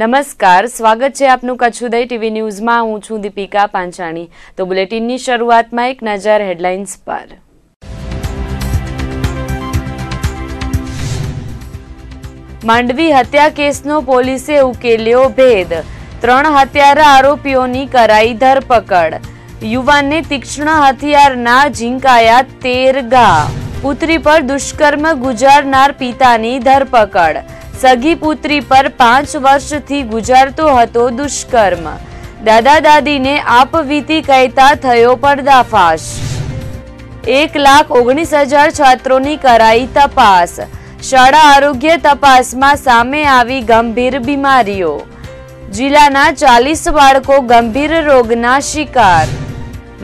નમસ્કાર સ્વાગત છે આપનું કચ્છુદય ટીવી ન્યૂઝમાં હું છું દીપિકા પાંચાણી તો બુલેટિનની શરૂઆતમાં એક નજર હેડલાઇન્સ પર માંડવી હત્યા કેસનો પોલીસે ઉકેલ્યો ભેદ ત્રણ હત્યારા આરોપીઓની કરાઈ ધરપકડ યુવાનને તીક્ષ્ણ હથિયારના ઝીંકાયા તેર ગા પુત્રી પર દુષ્કર્મ ગુજારનાર પિતાની ધરપકડ સગી પુત્રી પર પાંચ વર્ષથી ગુજારતો હતો દુષ્કર્મ દાદા દાદીને આપવીતી કહેતા થયો પર્દાફાશ એક લાખ ઓગણીસ હજાર છાત્રોની કરાઈ તપાસ શાળા આરોગ્ય તપાસમાં સામે આવી ગંભીર બીમારીઓ જિલ્લાના ચાલીસ બાળકો ગંભીર રોગના શિકાર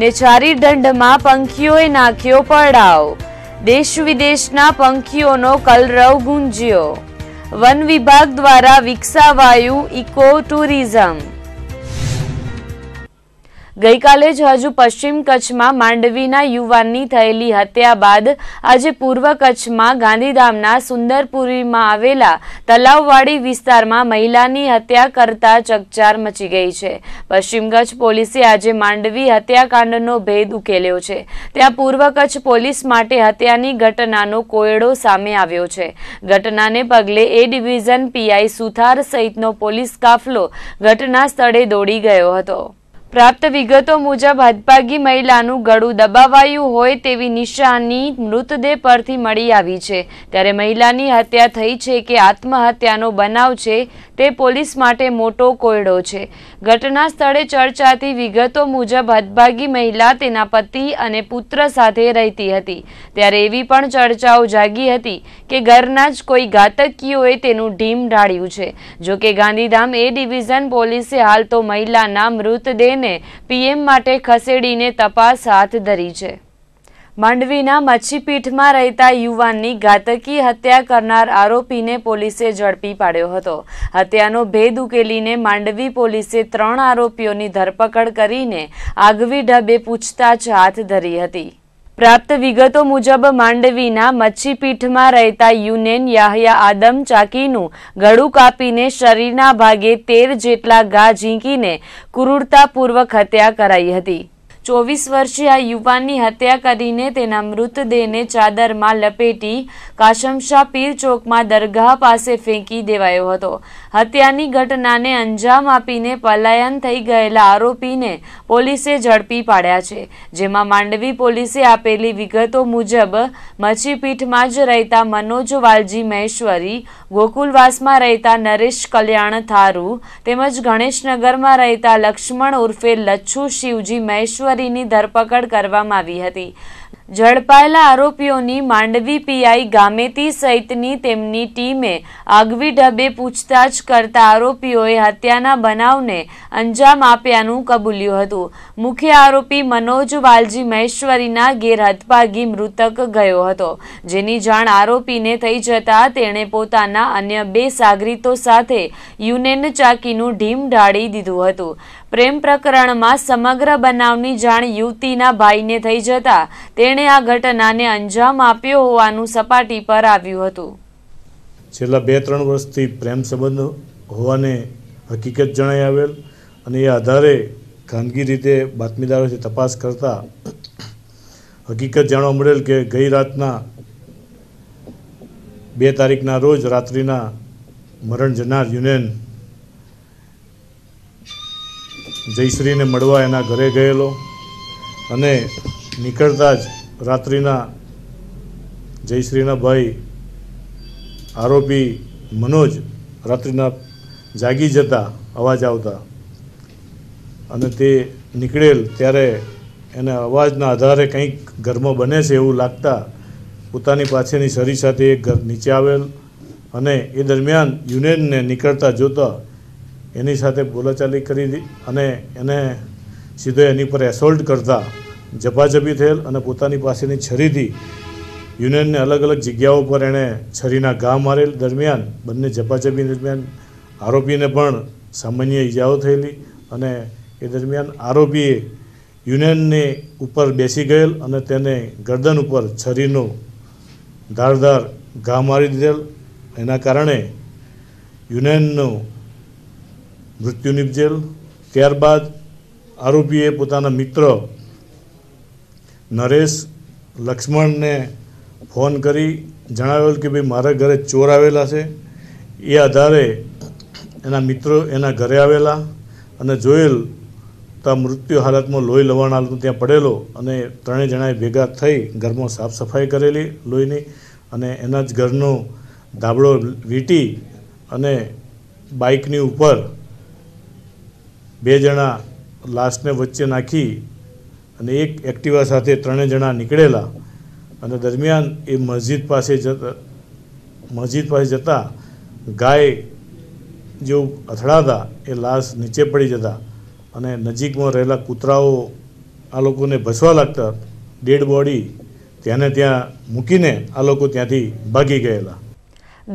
નેછારી દંડમાં પંખીઓએ નાખ્યો પડાવ દેશ વિદેશના પંખીઓનો કલરવ ગુંજ્યો વન વિભાગ દ્વારા વિકસાવાયું ઇકો ટુરિઝમ ગઈકાલે જ હજુ પશ્ચિમ કચ્છમાં માંડવીના યુવાનની થયેલી હત્યા બાદ આજે પૂર્વ કચ્છમાં ગાંધીધામના સુંદરપુરીમાં આવેલા તલાવવાડી વિસ્તારમાં મહિલાની હત્યા કરતા ચકચાર મચી ગઈ છે પશ્ચિમ કચ્છ પોલીસે આજે માંડવી હત્યાકાંડનો ભેદ ઉકેલ્યો છે ત્યાં પૂર્વ કચ્છ પોલીસ માટે હત્યાની ઘટનાનો કોયડો સામે આવ્યો છે ઘટનાને પગલે એ ડિવિઝન પીઆઈ સુથાર સહિતનો પોલીસ કાફલો ઘટના સ્થળે દોડી ગયો હતો પ્રાપ્ત વિગતો મુજબ હદભાગી મહિલાનું ગળું દબાવાયું હોય તેવી નિશાની મૃતદેહ પરથી મળી આવી છે ત્યારે મહિલાની હત્યા થઈ છે કે આત્મહત્યાનો બનાવ છે તે પોલીસ માટે મોટો કોયડો છે ઘટના સ્થળે ચર્ચાથી વિગતો મુજબ હદભાગી મહિલા તેના પતિ અને પુત્ર સાથે રહેતી હતી ત્યારે એવી પણ ચર્ચાઓ જાગી હતી કે ઘરના જ કોઈ ઘાતકીઓએ તેનું ઢીમ ઢાળ્યું છે જોકે ગાંધીધામ એ ડિવિઝન પોલીસે હાલ તો મહિલાના મૃતદેહ ટીમને પીએમ માટે ખસેડીને તપાસ હાથ ધરી છે માંડવીના મચ્છીપીઠમાં રહેતા યુવાનની ઘાતકી હત્યા કરનાર આરોપીને પોલીસે ઝડપી પાડ્યો હતો હત્યાનો ભેદ ઉકેલીને માંડવી પોલીસે ત્રણ આરોપીઓની ધરપકડ કરીને આગવી ઢબે પૂછતાછ હાથ ધરી હતી પ્રાપ્ત વિગતો મુજબ માંડવીના મચ્છીપીઠમાં રહેતા યુનેન યાહયા આદમ ચાકીનું ગળું કાપીને શરીરના ભાગે તેર જેટલા ઘા ઝીંકીને ક્રૂરતાપૂર્વક હત્યા કરાઈ હતી ચોવીસ વર્ષીય યુવાનની હત્યા કરીને તેના મૃતદેહને ચાદરમાં લપેટી કાશમશાહ પીર ચોકમાં દરગાહ પાસે ફેંકી દેવાયો હતો હત્યાની ઘટનાને અંજામ આપીને પલાયન થઈ ગયેલા આરોપીને પોલીસે ઝડપી પાડ્યા છે જેમાં માંડવી પોલીસે આપેલી વિગતો મુજબ મચ્છીપીઠમાં જ રહેતા મનોજ વાલજી મહેશ્વરી ગોકુલવાસમાં રહેતા નરેશ કલ્યાણ થારુ તેમજ ગણેશનગરમાં રહેતા લક્ષ્મણ ઉર્ફે લચ્છુ શિવજી મહેશ્વરી તસ્કરીની ધરપકડ કરવામાં આવી હતી ઝડપાયેલા આરોપીઓની માંડવી પીઆઈ ગામેતી સહિતની તેમની ટીમે આગવી ઢબે પૂછતાછ કરતા આરોપીઓએ હત્યાના બનાવને અંજામ આપ્યાનું કબૂલ્યું હતું મુખ્ય આરોપી મનોજ વાલજી મહેશ્વરીના ઘેર હદભાગી મૃતક ગયો હતો જેની જાણ આરોપીને થઈ જતા તેણે પોતાના અન્ય બે સાગરીતો સાથે યુનેન ચાકીનું ઢીમ ઢાળી દીધું હતું પ્રેમ પ્રકરણમાં સમગ્ર બનાવની જાણ યુવતીના ભાઈને થઈ જતા તેણે આ ઘટનાને અંજામ આપ્યો હોવાનું સપાટી પર આવ્યું હતું છેલ્લા બે ત્રણ વર્ષથી પ્રેમ સંબંધ હોવાને હકીકત જણાઈ આવેલ અને એ આધારે ખાનગી રીતે બાતમીદારોથી તપાસ કરતા હકીકત જાણવા મળેલ કે ગઈ રાતના બે તારીખના રોજ રાત્રિના મરણ જનાર યુનિયન જયશ્રીને મળવા એના ઘરે ગયેલો અને નીકળતા જ રાત્રિના જયશ્રીના ભાઈ આરોપી મનોજ રાત્રિના જાગી જતા અવાજ આવતા અને તે નીકળેલ ત્યારે એને અવાજના આધારે કંઈક ઘરમાં બને છે એવું લાગતા પોતાની પાસેની સરી સાથે એક ઘર નીચે આવેલ અને એ દરમિયાન યુનિયનને નીકળતા જોતા એની સાથે બોલાચાલી કરી અને એને સીધો એની પર એસોલ્ટ કરતા જપાજપી થયેલ અને પોતાની પાસેની છરીથી યુનિયનને અલગ અલગ જગ્યાઓ પર એણે છરીના ઘા મારેલ દરમિયાન બંને જપાજપી દરમિયાન આરોપીને પણ સામાન્ય ઈજાઓ થયેલી અને એ દરમિયાન આરોપીએ યુનિયનની ઉપર બેસી ગયેલ અને તેને ગરદન ઉપર છરીનો ધારદાર ઘા મારી દીધેલ એના કારણે યુનિયનનું મૃત્યુ નિપજેલ ત્યારબાદ આરોપીએ પોતાના મિત્ર નરેશ લક્ષ્મણને ફોન કરી જણાવેલ કે ભાઈ મારા ઘરે ચોર આવેલા છે એ આધારે એના મિત્રો એના ઘરે આવેલા અને જોયેલ તા મૃત્યુ હાલતમાં લોહી લવાણ હાલતું ત્યાં પડેલો અને ત્રણેય જણાએ ભેગા થઈ ઘરમાં સાફ સફાઈ કરેલી લોહીની અને એના જ ઘરનો ધાબળો વીંટી અને બાઇકની ઉપર બે જણા લાશને વચ્ચે નાખી અને એક એક્ટિવા સાથે ત્રણે જણા નીકળેલા અને દરમિયાન એ મસ્જિદ પાસે જતા મસ્જિદ પાસે જતા ગાય જેવું અથડાતા એ લાશ નીચે પડી જતા અને નજીકમાં રહેલા કૂતરાઓ આ લોકોને ભસવા લાગતા ડેડ બોડી ત્યાંને ત્યાં મૂકીને આ લોકો ત્યાંથી ભાગી ગયેલા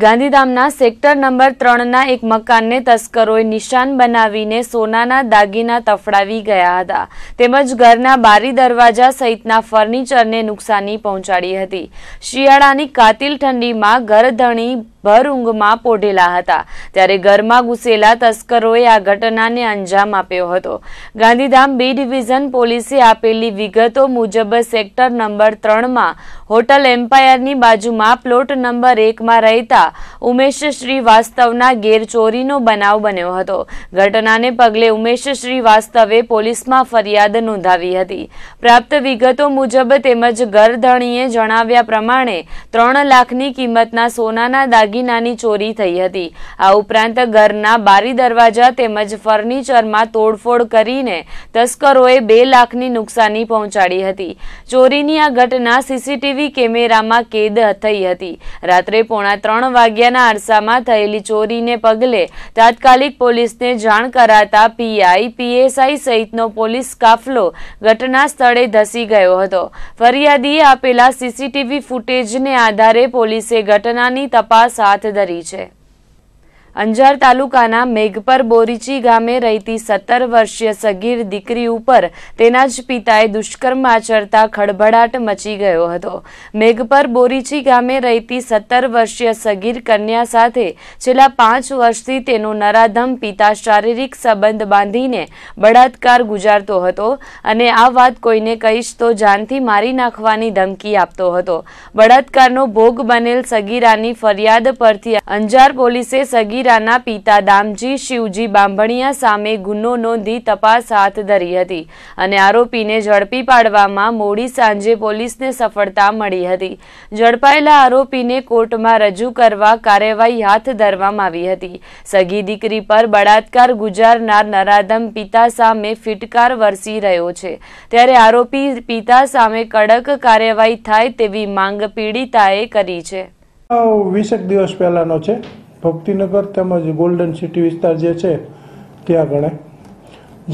ગાંધીધામના સેક્ટર નંબર ત્રણના એક મકાનને તસ્કરોએ નિશાન બનાવીને સોનાના દાગીના તફડાવી ગયા હતા તેમજ ઘરના બારી દરવાજા સહિતના ફર્નિચરને નુકસાની પહોંચાડી હતી શિયાળાની કાતિલ ઠંડીમાં ઘરધણી ભર ઊંઘમાં પોઢેલા હતા ત્યારે ઘરમાં ઘૂસેલા તસ્કરોએ આ ઘટનાને અંજામ આપ્યો હતો ગાંધીધામ બી ડિવિઝન પોલીસે આપેલી વિગતો મુજબ સેક્ટર નંબર ત્રણમાં હોટલ એમ્પાયરની બાજુમાં પ્લોટ નંબર એકમાં રહેતા ઉમેશ શ્રીવાસ્તવના ગેરચોરીનો બનાવ બન્યો હતો ઘટનાને પગલે ઉમેશ શ્રીવાસ્તવે પોલીસમાં ફરિયાદ નોંધાવી હતી પ્રાપ્ત વિગતો મુજબ તેમજ ગરધણીએ જણાવ્યા પ્રમાણે ત્રણ લાખની કિંમતના સોનાના દાગ દાગીનાની ચોરી થઈ હતી આ ઉપરાંત ઘરના બારી દરવાજા તેમજ ફર્નિચરમાં તોડફોડ કરીને તસ્કરોએ બે લાખની નુકસાની પહોંચાડી હતી ચોરીની આ ઘટના સીસીટીવી કેમેરામાં કેદ થઈ હતી રાત્રે પોણા ત્રણ વાગ્યાના આરસામાં થયેલી ચોરીને પગલે તાત્કાલિક પોલીસને જાણ કરાતા પીઆઈ પીએસઆઈ સહિતનો પોલીસ કાફલો ઘટના સ્થળે ધસી ગયો હતો ફરિયાદીએ આપેલા સીસીટીવી ફૂટેજને આધારે પોલીસે ઘટનાની તપાસ passate da Rice અંજાર તાલુકાના મેઘપર બોરીચી ગામે રહેતી સત્તર વર્ષીય સગીર દીકરી ઉપર તેના જ પિતાએ દુષ્કર્મ આચરતા ખળભળાટ મચી ગયો હતો મેઘપર બોરીચી ગામે રહેતી સત્તર વર્ષીય સગીર કન્યા સાથે છેલ્લા પાંચ વર્ષથી તેનો નરાધમ પિતા શારીરિક સંબંધ બાંધીને બળાત્કાર ગુજારતો હતો અને આ વાત કોઈને કહીશ તો જાનથી મારી નાખવાની ધમકી આપતો હતો બળાત્કારનો ભોગ બનેલ સગીરાની ફરિયાદ પરથી અંજાર પોલીસે સગીર સમીરાના પિતા દામજી શિવજી બાંભણિયા સામે ગુનો નોંધી તપાસ હાથ ધરી હતી અને આરોપીને ઝડપી પાડવામાં મોડી સાંજે પોલીસને સફળતા મળી હતી ઝડપાયેલા આરોપીને કોર્ટમાં રજૂ કરવા કાર્યવાહી હાથ ધરવામાં આવી હતી સગી દીકરી પર બળાત્કાર ગુજારનાર નરાધમ પિતા સામે ફિટકાર વરસી રહ્યો છે ત્યારે આરોપી પિતા સામે કડક કાર્યવાહી થાય તેવી માંગ પીડિતાએ કરી છે વીસેક દિવસ પહેલાંનો છે ભક્તિનગર તેમજ ગોલ્ડન સિટી વિસ્તાર જે છે ત્યાં ગણે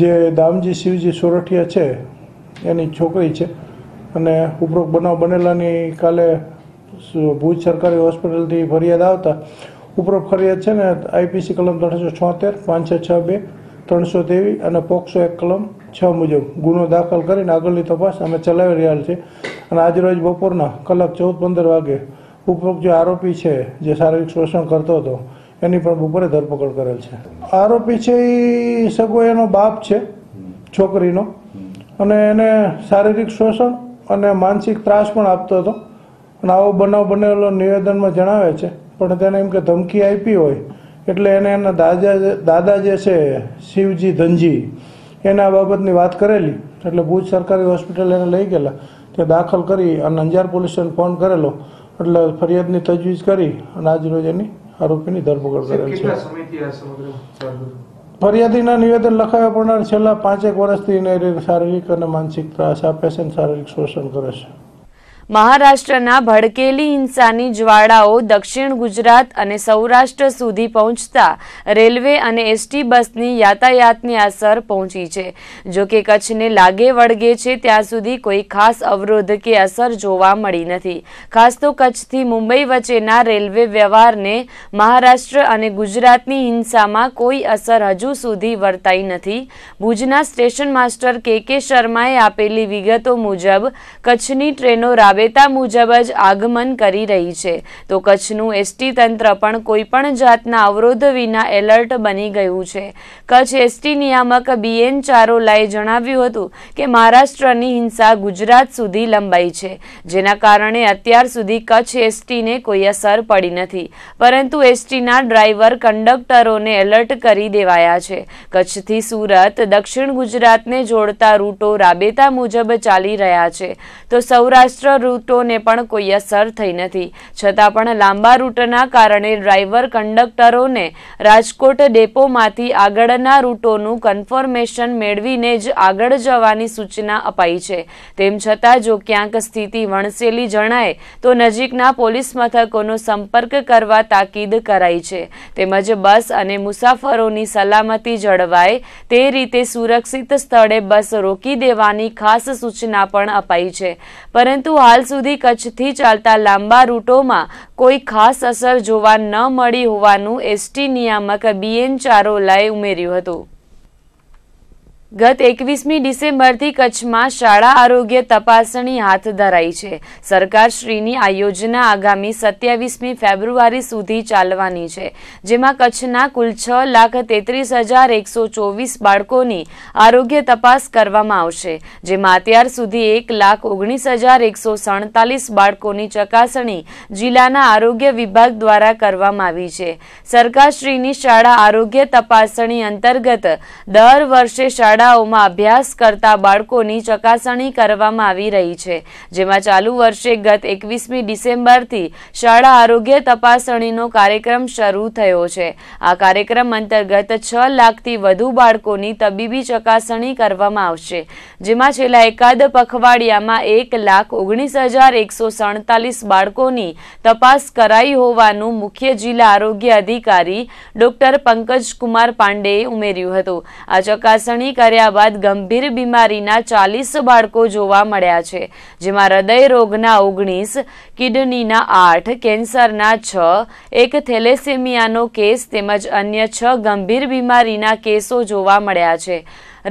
જે દામજી શિવજી સોરઠિયા છે એની છોકરી છે અને ઉપરોક્ત બનાવ બનેલાની કાલે ભુજ સરકારી હોસ્પિટલથી ફરિયાદ આવતા ઉપરોક્ત ફરિયાદ છે ને આઈપીસી કલમ ત્રણસો છોતેર પાંચસો છ બે ત્રણસો ત્રેવીસ અને પોક્સો એક કલમ છ મુજબ ગુનો દાખલ કરીને આગળની તપાસ અમે ચલાવી રહ્યા છીએ અને આજરોજ બપોરના કલાક ચૌદ પંદર વાગે ઉપરોક્ત જે આરોપી છે જે શારીરિક શોષણ કરતો હતો એની પણ બપોરે ધરપકડ કરેલ છે આરોપી છે એ સગો એનો બાપ છે છોકરીનો અને એને શારીરિક શોષણ અને માનસિક ત્રાસ પણ આપતો હતો અને આવો બનાવ બનેલો નિવેદનમાં જણાવે છે પણ તેને એમ કે ધમકી આપી હોય એટલે એને એના દાદા દાદા જે છે શિવજી ધનજી એના બાબતની વાત કરેલી એટલે ભુજ સરકારી હોસ્પિટલ એને લઈ ગયેલા તે દાખલ કરી અને અંજાર પોલીસ સ્ટેશન ફોન કરેલો એટલે ફરિયાદની તજવીજ કરી અને આજરોજ એની આરોપીની ધરપકડ કરેલ છે ફરિયાદીના નિવેદન લખાવ્યા પણ છેલ્લા પાંચેક વર્ષથી એને શારીરિક અને માનસિક ત્રાસ આપે છે અને શારીરિક શોષણ કરે છે મહારાષ્ટ્રના ભડકેલી હિંસાની જ્વાળાઓ દક્ષિણ ગુજરાત અને સૌરાષ્ટ્ર સુધી પહોંચતા રેલવે અને એસટી બસની યાતાયાતની અસર પહોંચી છે જો કે કચ્છને લાગે વળગે છે ત્યાં સુધી કોઈ ખાસ અવરોધ કે અસર જોવા મળી નથી ખાસ તો કચ્છથી મુંબઈ વચ્ચેના રેલવે વ્યવહારને મહારાષ્ટ્ર અને ગુજરાતની હિંસામાં કોઈ અસર હજુ સુધી વર્તાઈ નથી ભુજના સ્ટેશન માસ્ટર કે કે શર્માએ આપેલી વિગતો મુજબ કચ્છની ટ્રેનો રાબ રાબેતા મુજબ જ આગમન કરી રહી છે તો કચ્છનું એસટી તંત્ર પણ કોઈપણ જાતના અવરોધ વિના એલર્ટ બની ગયું છે કચ્છ એસટી નિયામક બીએન ચારોલાએ જણાવ્યું હતું કે મહારાષ્ટ્રની હિંસા ગુજરાત સુધી લંબાઈ છે જેના કારણે અત્યાર સુધી કચ્છ એસટીને કોઈ અસર પડી નથી પરંતુ એસટીના ડ્રાઈવર કંડક્ટરોને એલર્ટ કરી દેવાયા છે કચ્છથી સુરત દક્ષિણ ગુજરાતને જોડતા રૂટો રાબેતા મુજબ ચાલી રહ્યા છે તો સૌરાષ્ટ્ર રૂટોને પણ કોઈ અસર થઈ નથી છતાં પણ લાંબા રૂટના કારણે ડ્રાઈવર કંડક્ટરોને રાજકોટ ડેપોમાંથી આગળના રૂટોનું કન્ફર્મેશન મેળવીને જ આગળ જવાની સૂચના અપાઈ છે તેમ છતાં જો ક્યાંક સ્થિતિ વણસેલી જણાય તો નજીકના પોલીસ મથકોનો સંપર્ક કરવા તાકીદ કરાઈ છે તેમજ બસ અને મુસાફરોની સલામતી જળવાય તે રીતે સુરક્ષિત સ્થળે બસ રોકી દેવાની ખાસ સૂચના પણ અપાઈ છે પરંતુ હાલ હાલ સુધી કચ્છથી ચાલતા લાંબા રૂટોમાં કોઈ ખાસ અસર જોવા ન મળી હોવાનું એસટી નિયામક બીએન ચારોલાએ ઉમેર્યું હતું ગત એકવીસમી ડિસેમ્બરથી કચ્છમાં શાળા આરોગ્ય તપાસણી હાથ ધરાઈ છે સરકારશ્રીની આ યોજના આગામી સત્યાવીસમી ફેબ્રુઆરી સુધી ચાલવાની છે જેમાં કચ્છના કુલ છ લાખ તેત્રીસ હજાર એકસો ચોવીસ બાળકોની આરોગ્ય તપાસ કરવામાં આવશે જેમાં અત્યાર સુધી એક લાખ ઓગણીસ હજાર એકસો સડતાલીસ બાળકોની ચકાસણી જિલ્લાના આરોગ્ય વિભાગ દ્વારા કરવામાં આવી છે સરકારશ્રીની શાળા આરોગ્ય તપાસણી અંતર્ગત દર વર્ષે શાળા શાળાઓમાં અભ્યાસ કરતા બાળકોની ચકાસણી કરવામાં આવી રહી છે જેમાં ચાલુ વર્ષે ગત એકવીસમી ડિસેમ્બરથી શાળા આરોગ્ય તપાસણીનો કાર્યક્રમ શરૂ થયો છે આ કાર્યક્રમ અંતર્ગત છ લાખથી વધુ બાળકોની તબીબી ચકાસણી કરવામાં આવશે જેમાં છેલ્લા એકાદ પખવાડિયામાં એક લાખ ઓગણીસ હજાર એકસો સડતાલીસ બાળકોની તપાસ કરાઈ હોવાનું મુખ્ય જિલ્લા આરોગ્ય અધિકારી ડોક્ટર પંકજ કુમાર પાંડેએ ઉમેર્યું હતું આ ચકાસણી કાર્ય કર્યા બાદ ગંભીર બીમારીના ચાલીસ બાળકો જોવા મળ્યા છે જેમાં હૃદય રોગના ઓગણીસ કિડનીના આઠ કેન્સરના છ એક થેલેસેમિયાનો કેસ તેમજ અન્ય છ ગંભીર બીમારીના કેસો જોવા મળ્યા છે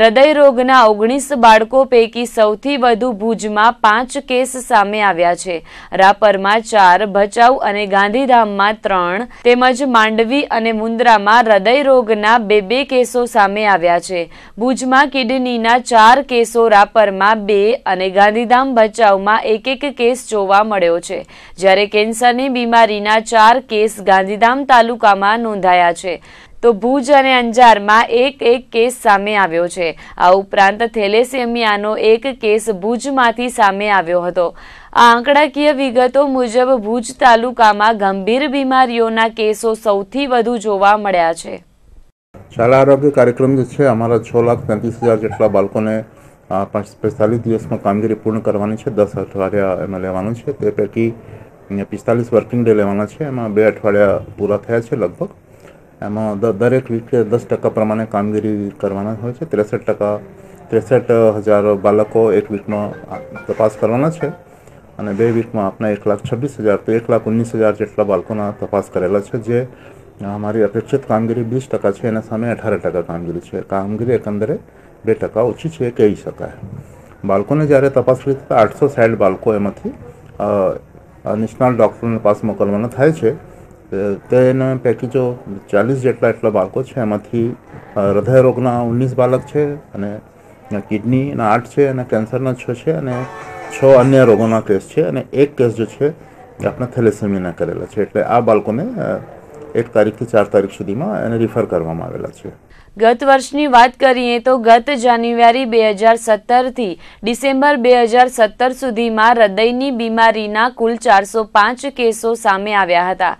હૃદયરોગના ઓગણીસ બાળકો પૈકી સૌથી વધુ ભુજમાં પાંચ કેસ સામે આવ્યા છે રાપરમાં ચાર ભચાઉ અને ગાંધીધામમાં ત્રણ તેમજ માંડવી અને મુન્દ્રામાં હૃદયરોગના બે બે કેસો સામે આવ્યા છે ભુજમાં કિડનીના ચાર કેસો રાપરમાં બે અને ગાંધીધામ ભચાઉમાં એક એક કેસ જોવા મળ્યો છે જ્યારે કેન્સરની બીમારીના ચાર કેસ ગાંધીધામ તાલુકામાં નોંધાયા છે તો ભુજ અને અંજારમાં એક એક કેસ સામે આવ્યો છે આ ઉપરાંત થેલેસેમિયાનો એક કેસ ભુજમાંથી સામે આવ્યો હતો આ આંકડાકીય વિગતો મુજબ ભુજ તાલુકામાં ગંભીર બીમારીઓના કેસો સૌથી વધુ જોવા મળ્યા છે શાળા આરોગ્ય કાર્યક્રમ જે છે અમારા છ લાખ તેત્રીસ હજાર જેટલા બાળકોને પિસ્તાલીસ દિવસમાં કામગીરી પૂર્ણ કરવાની છે દસ અઠવાડિયા એમાં લેવાનું છે તે પૈકી પિસ્તાલીસ વર્કિંગ ડે લેવાના છે એમાં બે અઠવાડિયા પૂરા થયા છે લગભગ એમાં દરેક રીતે દસ ટકા પ્રમાણે કામગીરી કરવાના હોય છે ત્રેસઠ ટકા ત્રેસઠ હજાર બાળકો એક વીકમાં તપાસ કરવાના છે અને બે વીકમાં આપણા એક લાખ છવ્વીસ હજાર તો એક લાખ ઓગણીસ હજાર જેટલા બાળકોના તપાસ કરેલા છે જે અમારી અપેક્ષિત કામગીરી વીસ ટકા છે એના સામે અઢાર ટકા કામગીરી છે કામગીરી એકંદરે બે ટકા ઓછી છે કહી શકાય બાળકોને જ્યારે તપાસ કરી આઠસો સાઠ બાળકો એમાંથી નેશનલ ડૉક્ટરોને પાસ મોકલવાના થાય છે તો એના પેકેજો ચાલીસ જેટલા એટલા બાળકો છે એમાંથી હૃદય રોગના ઓગણીસ બાળક છે અને કિડનીના આઠ છે અને કેન્સરના છ છે અને છ અન્ય રોગોના કેસ છે અને એક કેસ જે છે એ આપણે થેલેસેમિયા કરેલા છે એટલે આ બાળકોને એક તારીખથી ચાર તારીખ સુધીમાં એને રિફર કરવામાં આવેલા છે ગત વર્ષની વાત કરીએ તો ગત જાન્યુઆરી બે હજાર સત્તરથી ડિસેમ્બર બે હજાર સત્તર સુધીમાં હૃદયની બીમારીના કુલ ચારસો પાંચ કેસો સામે આવ્યા હતા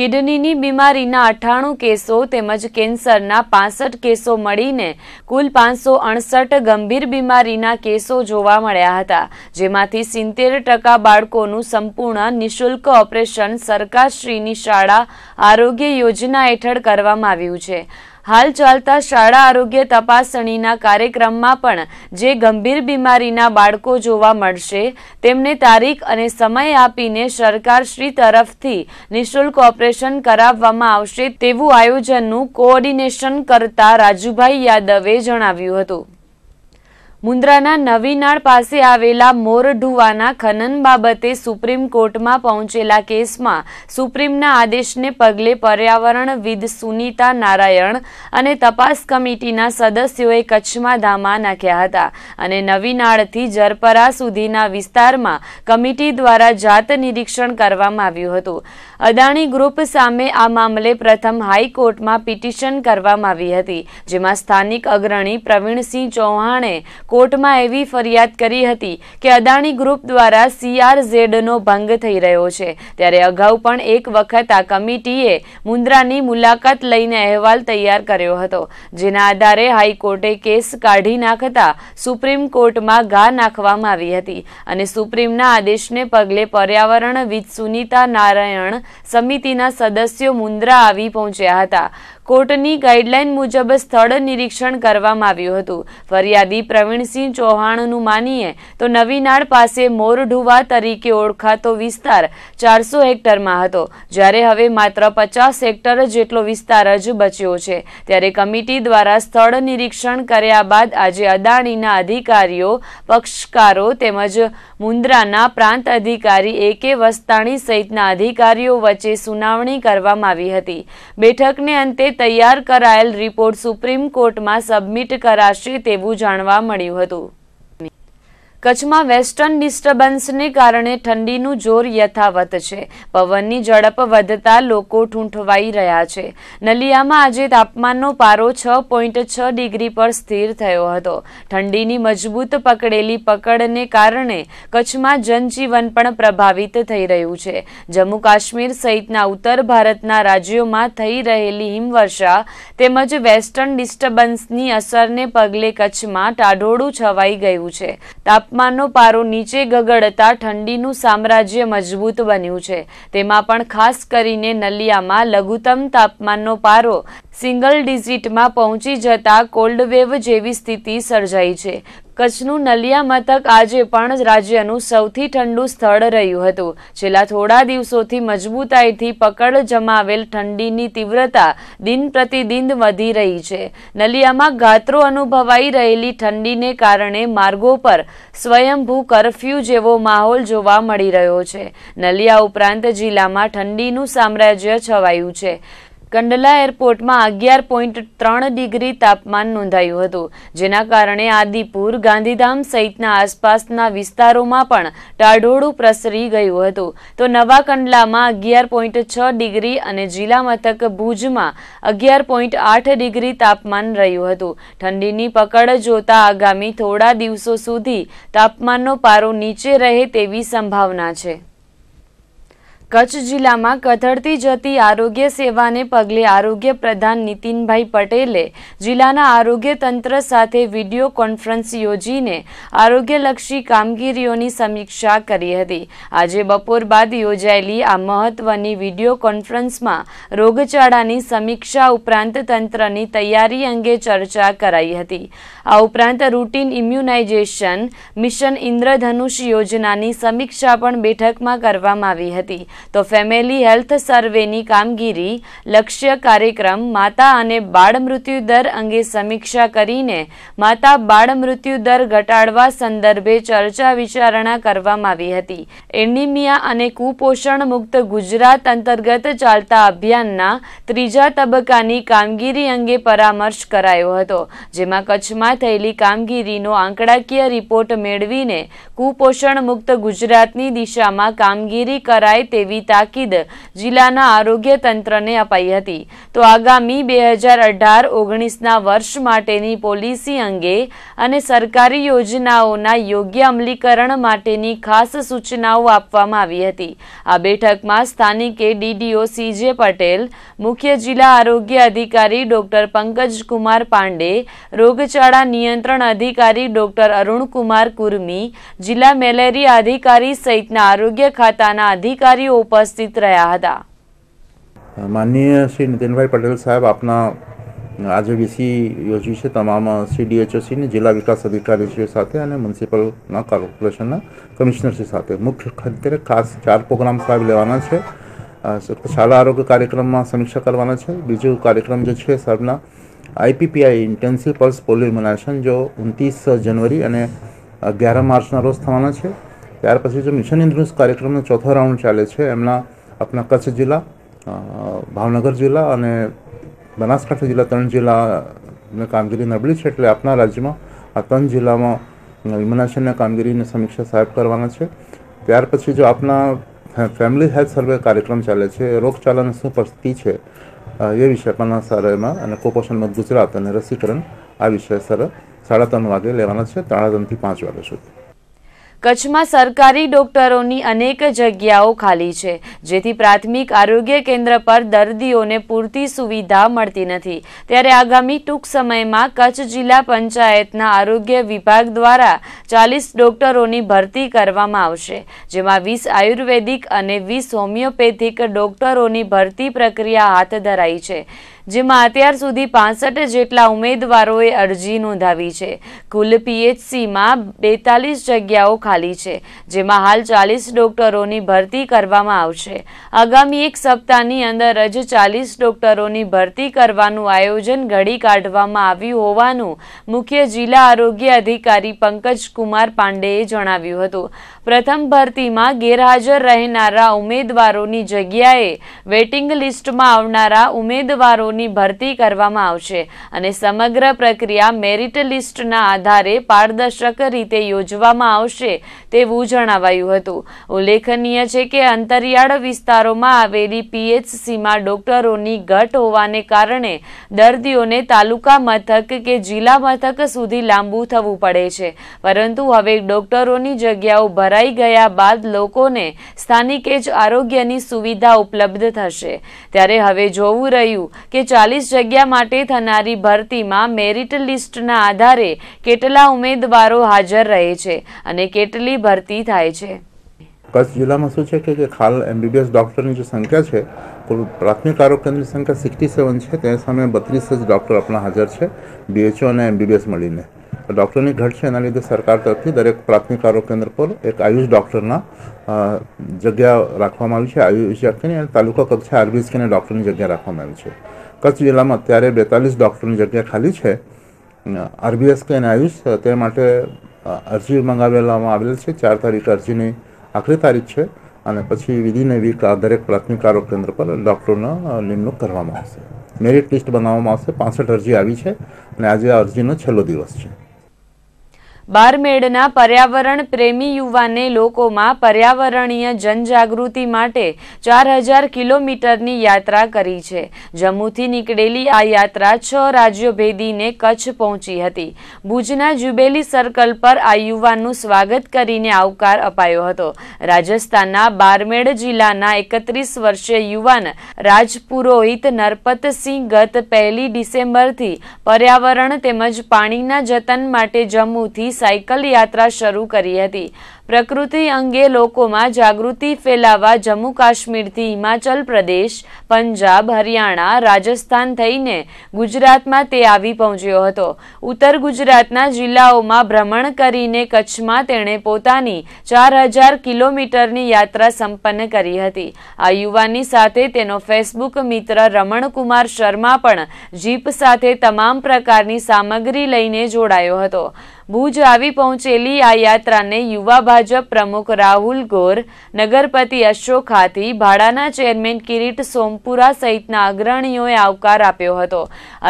કિડનીની બીમારીના અઠ્ઠાણું કેસો તેમજ કેન્સરના પાસઠ કેસો મળીને કુલ પાંચસો અડસઠ ગંભીર બીમારીના કેસો જોવા મળ્યા હતા જેમાંથી સિત્તેર ટકા બાળકોનું સંપૂર્ણ નિઃશુલ્ક ઓપરેશન સરકારશ્રીની શાળા આરોગ્ય યોજના હેઠળ કરવામાં આવ્યું છે હાલ ચાલતા શાળા આરોગ્ય તપાસણીના કાર્યક્રમમાં પણ જે ગંભીર બીમારીના બાળકો જોવા મળશે તેમને તારીખ અને સમય આપીને સરકારશ્રી તરફથી નિઃશુલ્ક ઓપરેશન કરાવવામાં આવશે તેવું આયોજનનું કોઓર્ડિનેશન કરતા રાજુભાઈ યાદવે જણાવ્યું હતું મુન્દ્રાના નવીનાળ પાસે આવેલા મોરઢુવાના ખનન બાબતે સુપ્રીમ કોર્ટમાં પહોંચેલા કેસમાં સુપ્રીમના આદેશને પગલે પર્યાવરણવિદ સુનીતા નારાયણ અને તપાસ કમિટીના સદસ્યોએ કચ્છમાં ધામા નાખ્યા હતા અને નવીનાળથી જરપરા સુધીના વિસ્તારમાં કમિટી દ્વારા જાત નિરીક્ષણ કરવામાં આવ્યું હતું અદાણી ગ્રુપ સામે આ મામલે પ્રથમ હાઈકોર્ટમાં પિટિશન કરવામાં આવી હતી જેમાં સ્થાનિક અગ્રણી પ્રવીણસિંહ ચૌહાણે કોર્ટમાં એવી ફરિયાદ કરી હતી કે અદાણી ગ્રુપ દ્વારા સીઆરઝેડનો ભંગ થઈ રહ્યો છે ત્યારે અગાઉ પણ એક વખત આ કમિટીએ મુન્દ્રાની મુલાકાત લઈને અહેવાલ તૈયાર કર્યો હતો જેના આધારે હાઈકોર્ટે કેસ કાઢી નાખતા સુપ્રીમ કોર્ટમાં ઘા નાખવામાં આવી હતી અને સુપ્રીમના આદેશને પગલે પર્યાવરણવિદ વિદ સુનિતા નારાયણ સમિતિના સદસ્યો મુન્દ્રા આવી પહોંચ્યા હતા કોર્ટની ગાઈડલાઈન મુજબ સ્થળ નિરીક્ષણ કરવામાં આવ્યું હતું ફરિયાદી પ્રવીણસિંહ ચૌહાણનું માનીએ તો નવીનાળ પાસે મોરઢુવા તરીકે ઓળખાતો વિસ્તાર ચારસો હેક્ટરમાં હતો જ્યારે હવે માત્ર પચાસ હેક્ટર જેટલો વિસ્તાર જ બચ્યો છે ત્યારે કમિટી દ્વારા સ્થળ નિરીક્ષણ કર્યા બાદ આજે અદાણીના અધિકારીઓ પક્ષકારો તેમજ મુન્દ્રાના પ્રાંત અધિકારી એ કે વસ્તાણી સહિતના અધિકારીઓ વચ્ચે સુનાવણી કરવામાં આવી હતી બેઠકને અંતે તૈયાર કરાયેલ રિપોર્ટ સુપ્રીમ કોર્ટમાં સબમિટ કરાશે તેવું જાણવા મળ્યું હતું કચ્છમાં વેસ્ટર્ન ડિસ્ટર્બન્સને કારણે ઠંડીનું જોર યથાવત છે પવનની ઝડપ વધતા લોકો ઠૂંઠવાઈ રહ્યા છે નલિયામાં આજે તાપમાનનો પારો છ પોઈન્ટ છ ડિગ્રી પર સ્થિર થયો હતો ઠંડીની મજબૂત પકડેલી પકડને કારણે કચ્છમાં જનજીવન પણ પ્રભાવિત થઈ રહ્યું છે જમ્મુ કાશ્મીર સહિતના ઉત્તર ભારતના રાજ્યોમાં થઈ રહેલી હિમવર્ષા તેમજ વેસ્ટર્ન ડિસ્ટર્બન્સની અસરને પગલે કચ્છમાં ટાઢોળું છવાઈ ગયું છે તાપ તાપમાનનો પારો નીચે ગગડતા ઠંડીનું સામ્રાજ્ય મજબૂત બન્યું છે તેમાં પણ ખાસ કરીને નલિયામાં લઘુત્તમ તાપમાનનો પારો સિંગલ ડિઝિટમાં પહોંચી જતા કોલ્ડ વેવ જેવી સ્થિતિ સર્જાઈ છે કચ્છનું નલિયા મથક આજે પણ રાજ્યનું સૌથી ઠંડુ સ્થળ રહ્યું હતું છેલ્લા થોડા દિવસોથી મજબૂતાઈથી પકડ જમાવેલ ઠંડીની તીવ્રતા દિન પ્રતિદિન વધી રહી છે નલિયામાં ગાત્રો અનુભવાઈ રહેલી ઠંડીને કારણે માર્ગો પર સ્વયંભૂ કરફ્યુ જેવો માહોલ જોવા મળી રહ્યો છે નલિયા ઉપરાંત જિલ્લામાં ઠંડીનું સામ્રાજ્ય છવાયું છે કંડલા એરપોર્ટમાં અગિયાર પોઈન્ટ ત્રણ ડિગ્રી તાપમાન નોંધાયું હતું જેના કારણે આદિપુર ગાંધીધામ સહિતના આસપાસના વિસ્તારોમાં પણ ટાઢોળું પ્રસરી ગયું હતું તો નવા કંડલામાં અગિયાર પોઈન્ટ છ ડિગ્રી અને જિલ્લા મથક ભુજમાં અગિયાર પોઈન્ટ આઠ ડિગ્રી તાપમાન રહ્યું હતું ઠંડીની પકડ જોતા આગામી થોડા દિવસો સુધી તાપમાનનો પારો નીચે રહે તેવી સંભાવના છે કચ્છ જિલ્લામાં કથળતી જતી આરોગ્ય સેવાને પગલે આરોગ્ય પ્રધાન નીતિનભાઈ પટેલે જિલ્લાના આરોગ્ય તંત્ર સાથે વિડીયો કોન્ફરન્સ યોજીને આરોગ્યલક્ષી કામગીરીઓની સમીક્ષા કરી હતી આજે બપોર બાદ યોજાયેલી આ મહત્વની વિડીયો કોન્ફરન્સમાં રોગચાળાની સમીક્ષા ઉપરાંત તંત્રની તૈયારી અંગે ચર્ચા કરાઈ હતી આ ઉપરાંત રૂટીન ઇમ્યુનાઇઝેશન મિશન ઇન્દ્રધનુષ યોજનાની સમીક્ષા પણ બેઠકમાં કરવામાં આવી હતી તો ફેમિલી હેલ્થ સર્વેની કામગીરી લક્ષ્ય કાર્યક્રમ માતા અને બાળ મૃત્યુ અંગે સમીક્ષા કરીને માતા બાળ મૃત્યુ ઘટાડવા સંદર્ભે ચર્ચા વિચારણા કરવામાં આવી હતી એનિમિયા અને કુપોષણ મુક્ત ગુજરાત અંતર્ગત ચાલતા અભિયાનના ત્રીજા તબક્કાની કામગીરી અંગે પરામર્શ કરાયો હતો જેમાં કચ્છમાં થયેલી કામગીરીનો આંકડાકીય રિપોર્ટ મેળવીને કુપોષણ મુક્ત ગુજરાતની દિશામાં કામગીરી કરાય તેવી તેવી તાકીદ જિલ્લાના આરોગ્ય તંત્રને અપાઈ હતી તો આગામી બે હજાર અઢાર ઓગણીસના વર્ષ માટેની પોલિસી અંગે અને સરકારી યોજનાઓના યોગ્ય અમલીકરણ માટેની ખાસ સૂચનાઓ આપવામાં આવી હતી આ બેઠકમાં સ્થાનિકે ડીડીઓ સીજે પટેલ મુખ્ય જિલ્લા આરોગ્ય અધિકારી ડોક્ટર પંકજકુમાર પાંડે રોગચાળા નિયંત્રણ અધિકારી ડોક્ટર અરુણકુમાર કુર્મી જિલ્લા મેલેરિયા અધિકારી સહિતના આરોગ્ય ખાતાના અધિકારીઓ ઉપસ્થિત રહ્યા હતા માનનીય શ્રી નીતિનભાઈ પટેલ સાહેબ આપના આજે વીસી યોજી છે તમામ સીડીએચઓ સીડીએચઓસીની જિલ્લા વિકાસ અધિકારીશ્રી સાથે અને મ્યુનિસિપલના કોર્પોરેશનના કમિશનરશ્રી સાથે મુખ્ય ખાતે ખાસ ચાર પ્રોગ્રામ સાહેબ લેવાના છે શાળા આરોગ્ય કાર્યક્રમમાં સમીક્ષા કરવાના છે બીજો કાર્યક્રમ જે છે સાહેબના આઈપીપીઆઈ ઇન્ટેન્સિવ પલ્સ પોલિયો જો ઓગણત્રીસ જનવરી અને અગિયાર માર્ચના રોજ થવાના છે ત્યાર પછી જે મિશન ઇન્દ્રન્સ કાર્યક્રમનો ચોથો રાઉન્ડ ચાલે છે એમના આપણા કચ્છ જિલ્લા ભાવનગર જિલ્લા અને બનાસકાંઠા જિલ્લા ત્રણ જિલ્લાને કામગીરી નબળી છે એટલે આપણા રાજ્યમાં આ ત્રણ જિલ્લામાં વિમનાશનની કામગીરીની સમીક્ષા સાહેબ કરવાના છે ત્યાર પછી જો આપણા ફેમિલી હેલ્થ સર્વે કાર્યક્રમ ચાલે છે રોગચાળાની શું પરિસ્થિતિ છે એ વિષય પરના સર્વેમાં અને કુપોષણમાં ગુજરાત અને રસીકરણ આ વિષય સર સાડા ત્રણ વાગે લેવાના છે સાડા ત્રણથી પાંચ વાગ્યા સુધી કચ્છમાં સરકારી ડોક્ટરોની અનેક જગ્યાઓ ખાલી છે જેથી પ્રાથમિક આરોગ્ય કેન્દ્ર પર દર્દીઓને પૂરતી સુવિધા મળતી નથી ત્યારે આગામી ટૂંક સમયમાં કચ્છ જિલ્લા પંચાયતના આરોગ્ય વિભાગ દ્વારા ચાલીસ ડોક્ટરોની ભરતી કરવામાં આવશે જેમાં વીસ આયુર્વેદિક અને વીસ હોમિયોપેથિક ડોક્ટરોની ભરતી પ્રક્રિયા હાથ ધરાઈ છે જેમાં અત્યાર સુધી પાસઠ જેટલા ઉમેદવારોએ અરજી નોંધાવી છે કુલ પીએચસીમાં બેતાલીસ જગ્યાઓ ખાલી છે જેમાં હાલ ચાલીસ ડોક્ટરોની ભરતી કરવામાં આવશે આગામી એક સપ્તાહની અંદર જ ચાલીસ ડોક્ટરોની ભરતી કરવાનું આયોજન ઘડી કાઢવામાં આવ્યું હોવાનું મુખ્ય જિલ્લા આરોગ્ય અધિકારી પંકજ કુમાર પાંડેએ જણાવ્યું હતું પ્રથમ ભરતીમાં ગેરહાજર રહેનારા ઉમેદવારોની જગ્યાએ વેટિંગ લિસ્ટમાં આવનારા ઉમેદવારોની ભરતી કરવામાં આવશે અને સમગ્ર પ્રક્રિયા મેરિટ લિસ્ટના આધારે પારદર્શક રીતે યોજવામાં આવશે તેવું જણાવાયું હતું ઉલ્લેખનીય છે કે અંતરિયાળ વિસ્તારોમાં આવેલી પીએચસીમાં ડોક્ટરોની ઘટ હોવાને કારણે દર્દીઓને તાલુકા મથક કે જિલ્લા મથક સુધી લાંબુ થવું પડે છે પરંતુ હવે ડોક્ટરોની જગ્યાઓ ભર ભરાઈ ગયા બાદ લોકોને સ્થાનિકે જ આરોગ્યની સુવિધા ઉપલબ્ધ થશે ત્યારે હવે જોવું રહ્યું કે ચાલીસ જગ્યા માટે થનારી ભરતીમાં મેરિટ લિસ્ટના આધારે કેટલા ઉમેદવારો હાજર રહે છે અને કેટલી ભરતી થાય છે કચ્છ જિલ્લામાં શું છે કે હાલ એમબીબીએસ ડૉક્ટરની જે સંખ્યા છે કુલ પ્રાથમિક આરોગ્ય કેન્દ્રની સંખ્યા સિક્સટી સેવન છે તે સામે બત્રીસ જ ડૉક્ટર આપણા હાજર છે બીએચઓ અને એમબીબીએસ મળીને ડૉક્ટરની ઘટ છે એના લીધે સરકાર તરફથી દરેક પ્રાથમિક આરોગ્ય કેન્દ્ર પર એક આયુષ ડૉક્ટરના જગ્યા રાખવામાં આવી છે આયુષ ડૉક્ટરની અને તાલુકા કક્ષા આરબીએસ કેને ડૉક્ટરની જગ્યા રાખવામાં આવી છે કચ્છ જિલ્લામાં અત્યારે બેતાલીસ ડૉક્ટરની જગ્યા ખાલી છે આરબીએસ કે અને આયુષ તે માટે અરજી મંગાવેલામાં આવેલ છે ચાર તારીખ અરજીની આખરી તારીખ છે અને પછી વિધિને વીક આ દરેક પ્રાથમિક આરોગ્ય કેન્દ્ર પર ડૉક્ટરોના નિમણૂક કરવામાં આવશે મેરિટ લિસ્ટ બનાવવામાં આવશે પાસઠ અરજી આવી છે અને આજે આ અરજીનો છેલ્લો દિવસ છે બારમેડના પર્યાવરણ પ્રેમી યુવાને લોકોમાં પર્યાવરણીય જનજાગૃતિ માટે ચાર હજાર કિલોમીટરની યાત્રા કરી છે જમ્મુથી નીકળેલી આ યાત્રા છ રાજ્યો ભેદીને કચ્છ પહોંચી હતી ભુજના જુબેલી સર્કલ પર આ યુવાનનું સ્વાગત કરીને આવકાર અપાયો હતો રાજસ્થાનના બારમેડ જિલ્લાના એકત્રીસ વર્ષીય યુવાન રાજપુરોહિત નરપતસિંહ ગત પહેલી ડિસેમ્બરથી પર્યાવરણ તેમજ પાણીના જતન માટે જમ્મુથી માટી સાયકલ યાત્રા શરૂ કરી હતી પ્રકૃતિ અંગે લોકોમાં જાગૃતિ ફેલાવવા જમ્મુ કાશ્મીરથી હિમાચલ પ્રદેશ પંજાબ હરિયાણા રાજસ્થાન થઈને ગુજરાતમાં તે આવી પહોંચ્યો હતો ઉત્તર ગુજરાતના જિલ્લાઓમાં ભ્રમણ કરીને કચ્છમાં તેણે પોતાની ચાર હજાર કિલોમીટરની યાત્રા સંપન્ન કરી હતી આ યુવાનની સાથે તેનો ફેસબુક મિત્ર રમણકુમાર શર્મા પણ જીપ સાથે તમામ પ્રકારની સામગ્રી લઈને જોડાયો હતો ભુજ આવી પહોંચેલી આ યાત્રાને યુવા ભાજપ પ્રમુખ રાહુલ ગોર નગરપતિ અશોક હાથી ભાડાના ચેરમેન કિરીટ સોમપુરા સહિતના અગ્રણીઓએ આવકાર આપ્યો હતો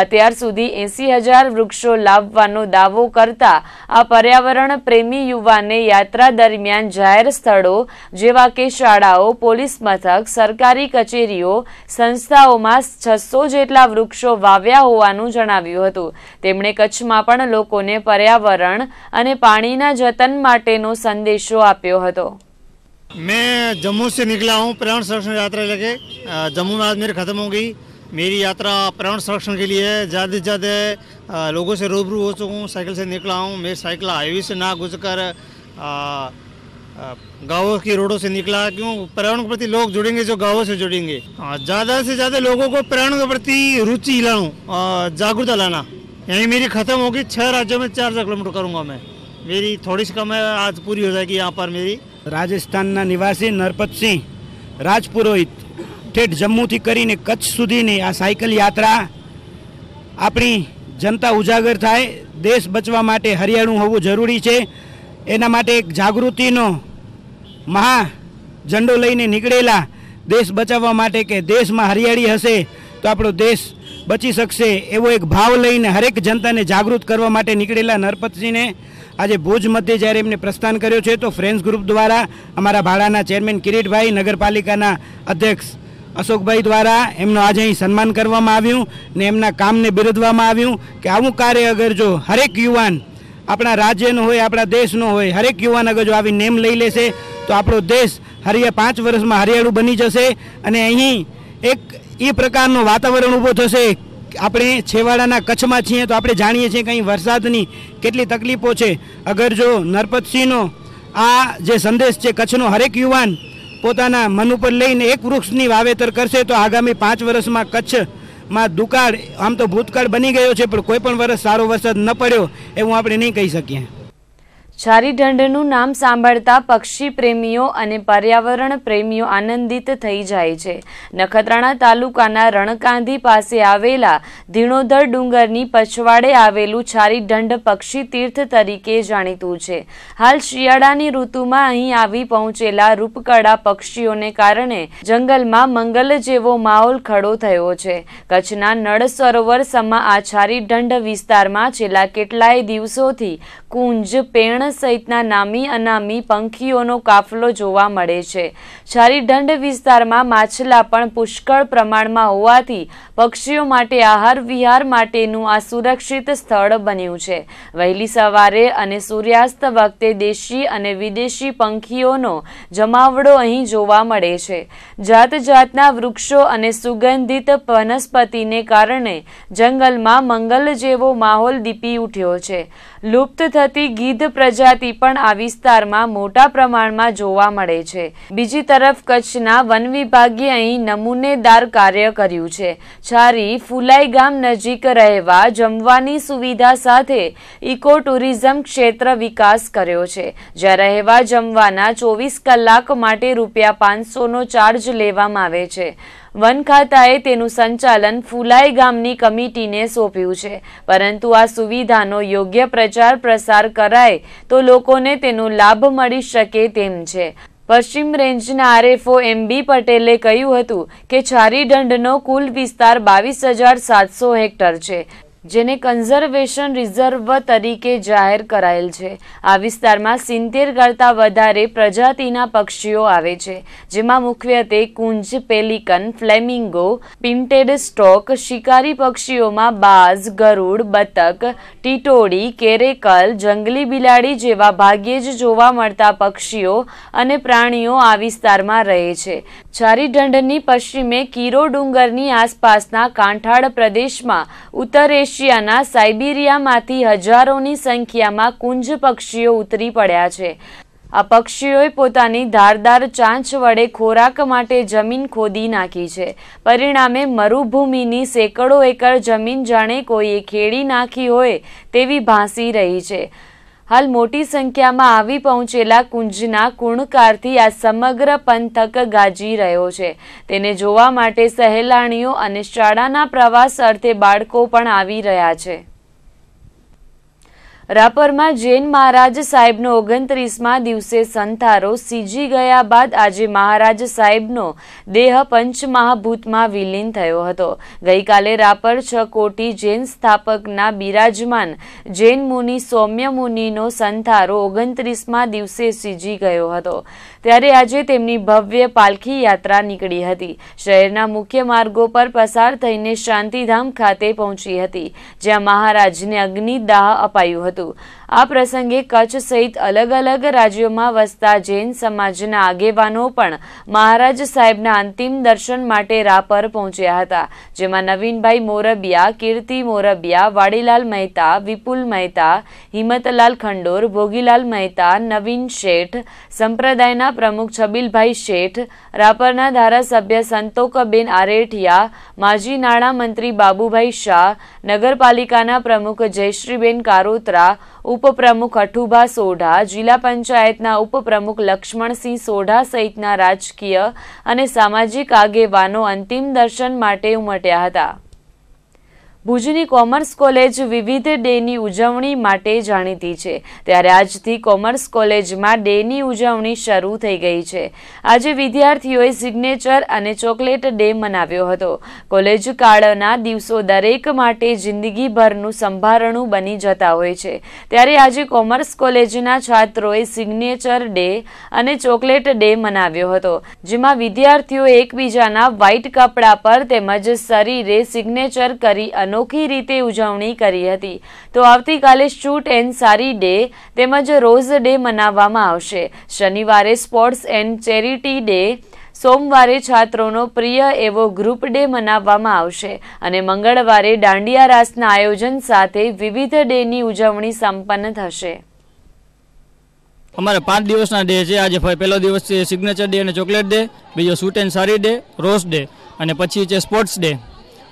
અત્યાર સુધી એસી હજાર વૃક્ષો લાવવાનો દાવો કરતા આ પર્યાવરણ પ્રેમી યુવાને યાત્રા દરમિયાન જાહેર સ્થળો જેવા કે શાળાઓ પોલીસ મથક સરકારી કચેરીઓ સંસ્થાઓમાં છસો જેટલા વૃક્ષો વાવ્યા હોવાનું જણાવ્યું હતું તેમણે કચ્છમાં પણ લોકોને પર્યાવરણ સંરક્ષણ અને પાણીના જતન માટેનો સંદેશો આપ્યો હતો मैं जम्मू से निकला हूँ पर्यावरण संरक्षण यात्रा लेके जम्मू में आज मेरी ख़त्म हो गई मेरी यात्रा पर्यावरण संरक्षण के लिए ज़्यादा से ज़्यादा लोगों से रूबरू हो सकूँ साइकिल से निकला हूँ मैं साइकिल हाईवे से ना गुजर कर गाँवों की रोडों से निकला क्यों पर्यावरण के प्रति लोग जुड़ेंगे जो गाँवों से जुड़ेंगे ज़्यादा से ज़्यादा लोगों को पर्यावरण के प्रति रुचि लाऊँ जागरूकता लाना यहीं मेरी ख़त्म होगी छः राज्यों में चार सौ किलोमीटर करूँगा मैं मेरी थोड़ी सी कम है आज पूरी हो जाएगी यहाँ पर मेरी રાજસ્થાનના નિવાસી નરપતસિંહ રાજપુરોહિત ઠેઠ જમ્મુથી કરીને કચ્છ સુધીની આ સાયકલ યાત્રા આપણી જનતા ઉજાગર થાય દેશ બચવા માટે હરિયાળું હોવું જરૂરી છે એના માટે એક જાગૃતિનો મહા ઝંડો લઈને નીકળેલા દેશ બચાવવા માટે કે દેશમાં હરિયાળી હશે તો આપણો દેશ બચી શકશે એવો એક ભાવ લઈને હરેક જનતાને જાગૃત કરવા માટે નીકળેલા નરપતસિંહને આજે ભુજ મધ્યે જ્યારે એમને પ્રસ્થાન કર્યો છે તો ફ્રેન્ડ્સ ગ્રુપ દ્વારા અમારા ભાડાના ચેરમેન કિરીટભાઈ નગરપાલિકાના અધ્યક્ષ અશોકભાઈ દ્વારા એમનું આજે અહીં સન્માન કરવામાં આવ્યું ને એમના કામને બિરદવામાં આવ્યું કે આવું કાર્ય અગર જો હરેક યુવાન આપણા રાજ્યનો હોય આપણા દેશનો હોય હરેક યુવાન અગર જો આવી નેમ લઈ લેશે તો આપણો દેશ હરિયા પાંચ વર્ષમાં હરિયાળું બની જશે અને અહીં એક એ પ્રકારનો વાતાવરણ ઊભો થશે આપણે છેવાડાના કચ્છમાં છીએ તો આપણે જાણીએ છીએ કંઈ વરસાદની કેટલી તકલીફો છે અગર જો નરપતસિંહનો આ જે સંદેશ છે કચ્છનો હરેક યુવાન પોતાના મન ઉપર લઈને એક વૃક્ષની વાવેતર કરશે તો આગામી પાંચ વર્ષમાં કચ્છમાં દુકાળ આમ તો ભૂતકાળ બની ગયો છે પણ કોઈ પણ વર્ષ સારો વરસાદ ન પડ્યો એવું આપણે નહીં કહી શકીએ ઝારીઢંઢનું નામ સાંભળતા પક્ષી પ્રેમીઓ અને પર્યાવરણ પ્રેમીઓ આનંદિત થઈ જાય છે નખત્રાણા તાલુકાના રણકાંધી પાસે આવેલા ધીણોધર ડુંગરની પછવાડે આવેલું ઝારીઢંઢ પક્ષી તીર્થ તરીકે જાણીતું છે હાલ શિયાળાની ઋતુમાં અહીં આવી પહોંચેલા રૂપકળા પક્ષીઓને કારણે જંગલમાં મંગલ જેવો માહોલ ખડો થયો છે કચ્છના નળ સરોવર સમા આ ઝારીઢંઢ વિસ્તારમાં છેલ્લા કેટલાય દિવસોથી કુંજ પેણ સહિતના નામી અનામી પંખીઓનો કાફલો જોવા મળે છે જ્યારે દંડ વિસ્તારમાં માછલા પણ પુષ્કળ પ્રમાણમાં હોવાથી પક્ષીઓ માટે આહાર વિહાર માટેનું આ સુરક્ષિત સ્થળ બન્યું છે વહેલી સવારે અને સૂર્યાસ્ત વખતે દેશી અને વિદેશી પંખીઓનો જમાવડો અહીં જોવા મળે છે જાત જાતના વૃક્ષો અને સુગંધિત વનસ્પતિને કારણે જંગલમાં મંગલ જેવો માહોલ દીપી ઉઠ્યો છે લુપ્ત થતી ગીધ પ્રજાતિ પણ આ વિસ્તારમાં મોટા પ્રમાણમાં જોવા મળે છે બીજી તરફ કચ્છના વન વિભાગે અહીં નમૂનેદાર કાર્ય કર્યું છે છારી ફુલાઈ ગામ નજીક રહેવા જમવાની સુવિધા સાથે ઇકો ટુરિઝમ ક્ષેત્ર વિકાસ કર્યો છે જ્યાં રહેવા જમવાના ચોવીસ કલાક માટે રૂપિયા પાંચસોનો ચાર્જ લેવામાં આવે છે વન ખાતાએ તેનું સંચાલન ફુલાઈ ગામની કમિટીને સોંપ્યું છે પરંતુ આ સુવિધાનો યોગ્ય પ્રચાર પ્રસાર કરાય તો લોકોને તેનો લાભ મળી શકે તેમ છે પશ્ચિમ રેન્જના આરએફઓ એમ બી પટેલે કહ્યું હતું કે છારીદંડનો કુલ વિસ્તાર બાવીસ હજાર સાતસો હેક્ટર છે જેને કન્ઝર્વેશન રિઝર્વ તરીકે જાહેર કરાયેલ છે આ વિસ્તારમાં સિત્તેર કરતાં વધારે પ્રજાતિના પક્ષીઓ આવે છે જેમાં મુખ્યત્વે કુંજ પેલિકન ફ્લેમિંગો પિન્ટેડ સ્ટોક શિકારી પક્ષીઓમાં બાઝ ગરુડ બતક ટીટોડી કેરેકલ જંગલી બિલાડી જેવા ભાગ્યે જ જોવા મળતા પક્ષીઓ અને પ્રાણીઓ આ વિસ્તારમાં રહે છે ચારીઢંઢની પશ્ચિમે કીરો ડુંગરની આસપાસના કાંઠાળ પ્રદેશમાં ઉત્તર એશિયાના સાઇબિરિયામાંથી હજારોની સંખ્યામાં કુંજ પક્ષીઓ ઉતરી પડ્યા છે આ પક્ષીઓએ પોતાની ધારદાર ચાંચ વડે ખોરાક માટે જમીન ખોદી નાખી છે પરિણામે મરુભૂમિની સેંકડો એકર જમીન જાણે કોઈએ ખેડી નાખી હોય તેવી ભાંસી રહી છે હાલ મોટી સંખ્યામાં આવી પહોંચેલા કુંજના કુણકારથી આ સમગ્ર પંથક ગાજી રહ્યો છે તેને જોવા માટે સહેલાણીઓ અને શાળાના પ્રવાસ અર્થે બાળકો પણ આવી રહ્યા છે રાપરમાં જૈન મહારાજ સાહેબનો ઓગણત્રીસમાં દિવસે સંતારો સીજી ગયા બાદ આજે મહારાજ સાહેબનો દેહ પંચમહાભૂતમાં વિલીન થયો હતો ગઈકાલે રાપર છ કોટી જૈન સ્થાપકના બિરાજમાન જૈન મુનિ સૌમ્ય મુનિનો સંતારો ઓગણત્રીસમાં દિવસે સીજી ગયો હતો ત્યારે આજે તેમની ભવ્ય પાલખી યાત્રા નીકળી હતી શહેરના મુખ્ય માર્ગો પર પસાર થઈને શાંતિધામ ખાતે પહોંચી હતી જ્યાં મહારાજને અગ્નિદાહ અપાયું હતું આ પ્રસંગે કચ્છ સહિત અલગ અલગ રાજ્યોમાં વસતા જૈન સમાજના આગેવાનો પણ મહારાજ સાહેબના અંતિમ દર્શન માટે રાપર પહોંચ્યા હતા જેમાં નવીનભાઈ મોરબિયા કીર્તિ મોરબિયા વાડીલાલ મહેતા વિપુલ મહેતા હિંમતલાલ ખંડોર ભોગીલાલ મહેતા નવીન શેઠ સંપ્રદાયના પ્રમુખ છબીલભાઈ શેઠ રાપરના ધારાસભ્ય સંતોકબેન આરેઠિયા માજી નાણામંત્રી બાબુભાઈ શાહ નગરપાલિકાના પ્રમુખ જયશ્રીબેન કારોત્રા ઉપપ્રમુખ અઠુભા સોઢા જિલ્લા પંચાયતના ઉપપ્રમુખ લક્ષ્મણસિંહ સોઢા સહિતના રાજકીય અને સામાજિક આગેવાનો અંતિમ દર્શન માટે ઉમટ્યા હતા ભુજની કોમર્સ કોલેજ વિવિધ ડેની ઉજવણી માટે જાણીતી છે ત્યારે આજથી કોમર્સ કોલેજમાં ડેની ઉજવણી શરૂ થઈ ગઈ છે આજે વિદ્યાર્થીઓએ સિગ્નેચર અને ચોકલેટ ડે મનાવ્યો હતો કોલેજ કાળના દિવસો દરેક માટે જિંદગીભરનું સંભારણું બની જતા હોય છે ત્યારે આજે કોમર્સ કોલેજના છાત્રોએ સિગ્નેચર ડે અને ચોકલેટ ડે મનાવ્યો હતો જેમાં વિદ્યાર્થીઓ એકબીજાના વ્હાઇટ કપડા પર તેમજ શરીરે સિગ્નેચર કરી અને અનોખી રીતે ઉજવણી કરી હતી તો આવતીકાલે શૂટ એન્ડ સારી ડે તેમજ રોઝ ડે મનાવવામાં આવશે શનિવારે સ્પોર્ટ્સ એન્ડ ચેરિટી ડે સોમવારે છાત્રોનો પ્રિય એવો ગ્રુપ ડે મનાવવામાં આવશે અને મંગળવારે દાંડિયા રાસના આયોજન સાથે વિવિધ ડેની ઉજવણી સંપન્ન થશે અમારે પાંચ દિવસના ડે છે આજે પહેલો દિવસ છે સિગ્નેચર ડે અને ચોકલેટ ડે બીજો suit and sari day rose day અને પછી છે સ્પોર્ટ્સ ડે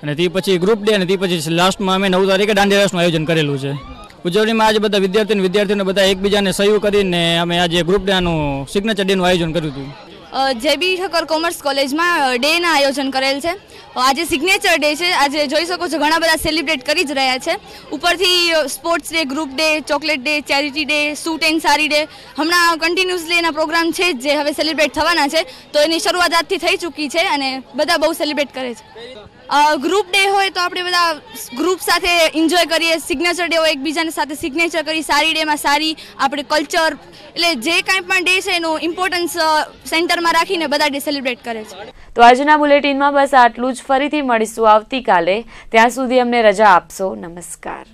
અને તે પછી ગ્રુપ ડે અને તે પછી લાસ્ટમાં અમે નવ તારીખે દાંડિયા રાસનું આયોજન કરેલું છે ઉજવણીમાં આજે બધા વિદ્યાર્થીને વિદ્યાર્થીઓને બધા એકબીજાને સહયોગ કરીને અમે આજે ગ્રુપ ડેનું સિગ્નેચર ડેનું આયોજન કર્યું હતું જે બી ઠક્કર કોમર્સ કોલેજમાં ડેના આયોજન કરેલ છે આજે સિગ્નેચર ડે છે આજે જોઈ શકો છો ઘણા બધા સેલિબ્રેટ કરી જ રહ્યા છે ઉપરથી sports day group day chocolate day charity day suit and sari day હમણાં કન્ટિન્યુઅસલી એના પ્રોગ્રામ છે જે હવે સેલિબ્રેટ થવાના છે તો એની શરૂઆત આજથી થઈ ચૂકી છે અને બધા બહુ સેલિબ્રેટ કરે છે ગ્રુપ ડે હોય તો આપણે બધા ગ્રુપ સાથે એન્જોય કરીએ સિગ્નેચર ડે હોય એકબીજાની સાથે સિગ્નેચર કરી સારી ડેમાં સારી આપણે કલ્ચર એટલે જે કાંઈ પણ ડે છે એનું ઇમ્પોર્ટન્સ સેન્ટરમાં રાખીને બધા ડે સેલિબ્રેટ કરે છે તો આજના બુલેટિનમાં બસ આટલું જ ફરીથી મળીશું આવતીકાલે ત્યાં સુધી અમને રજા આપશો નમસ્કાર